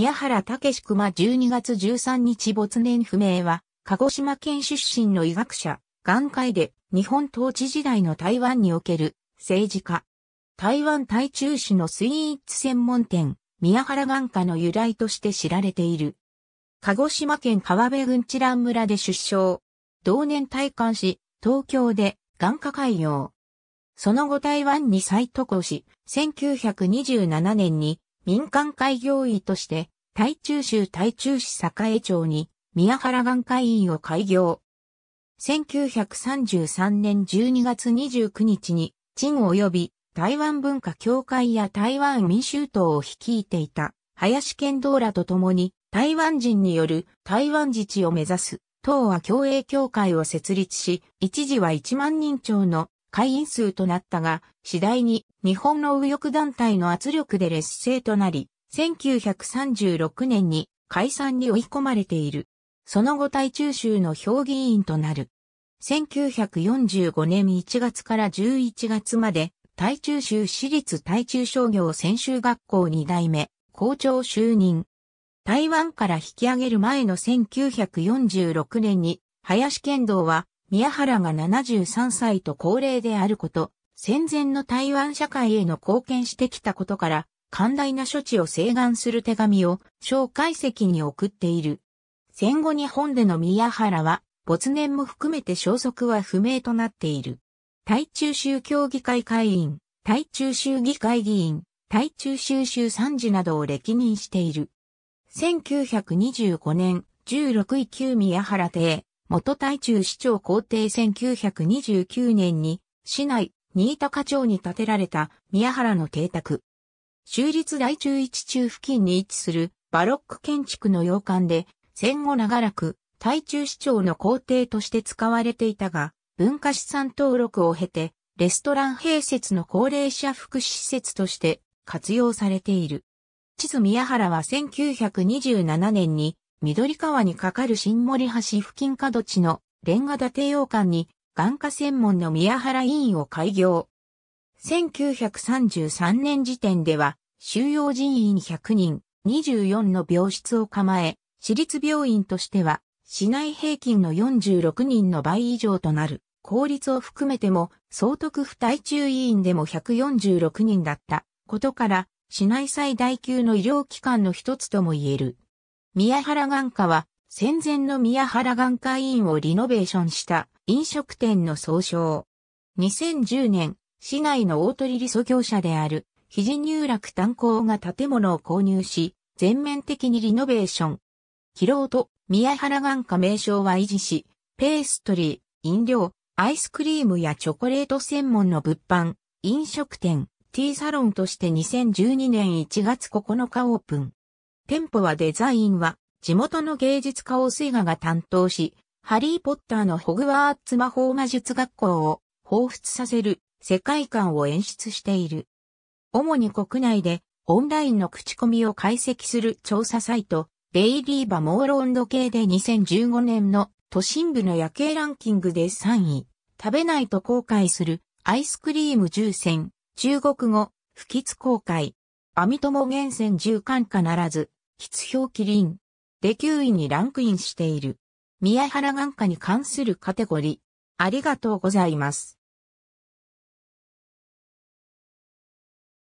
宮原武志熊12月13日没年不明は、鹿児島県出身の医学者、眼科医で、日本統治時代の台湾における政治家。台湾台中市のスイーツ専門店、宮原眼科の由来として知られている。鹿児島県川辺郡知覧村で出生。同年退官し、東京で眼科開業。その後台湾に再渡航し、1927年に民間開業医として、台中州台中市栄町に宮原眼科医院を開業。1933年12月29日に、陳及び台湾文化協会や台湾民衆党を率いていた林健道らと共に台湾人による台湾自治を目指す党は共栄協会を設立し、一時は1万人超の会員数となったが、次第に日本の右翼団体の圧力で劣勢となり、1936年に解散に追い込まれている。その後対中州の評議員となる。1945年1月から11月まで、対中州私立対中商業専修学校2代目、校長就任。台湾から引き上げる前の1946年に、林剣道は宮原が73歳と高齢であること、戦前の台湾社会への貢献してきたことから、寛大な処置を請願する手紙を、蒋介石に送っている。戦後日本での宮原は、没年も含めて消息は不明となっている。対中州協議会会員、対中州議会議員、対中州州参事などを歴任している。1925年、16位級宮原邸、元台中市長皇帝1929年に、市内、新高町に建てられた宮原の邸宅。州立大中一中付近に位置するバロック建築の洋館で、戦後長らく、台中市長の皇帝として使われていたが、文化資産登録を経て、レストラン併設の高齢者福祉施設として活用されている。地図宮原は1927年に緑川に架かる新森橋付近角地のレンガ建て洋館に眼科専門の宮原医院を開業。1933年時点では収容人員100人、24の病室を構え、私立病院としては市内平均の46人の倍以上となる。公立を含めても、総督府対中委員でも146人だったことから、市内最大級の医療機関の一つとも言える。宮原眼科は、戦前の宮原眼科医院をリノベーションした飲食店の総称。2010年、市内の大鳥理想業者である、肘入楽炭鉱が建物を購入し、全面的にリノベーション。キロと宮原眼科名称は維持し、ペーストリー、飲料、アイスクリームやチョコレート専門の物販、飲食店、ティーサロンとして2012年1月9日オープン。店舗はデザインは地元の芸術家を水ガが担当し、ハリーポッターのホグワーツ魔法魔術学校を彷彿させる世界観を演出している。主に国内でオンラインの口コミを解析する調査サイト、デイリーバモール温度計で2015年の都心部の夜景ランキングで3位、食べないと後悔するアイスクリーム重戦、中国語、不吉公開、網友厳選重0かならず、筆表キリン。で9位にランクインしている。宮原眼科に関するカテゴリー。ありがとうございます。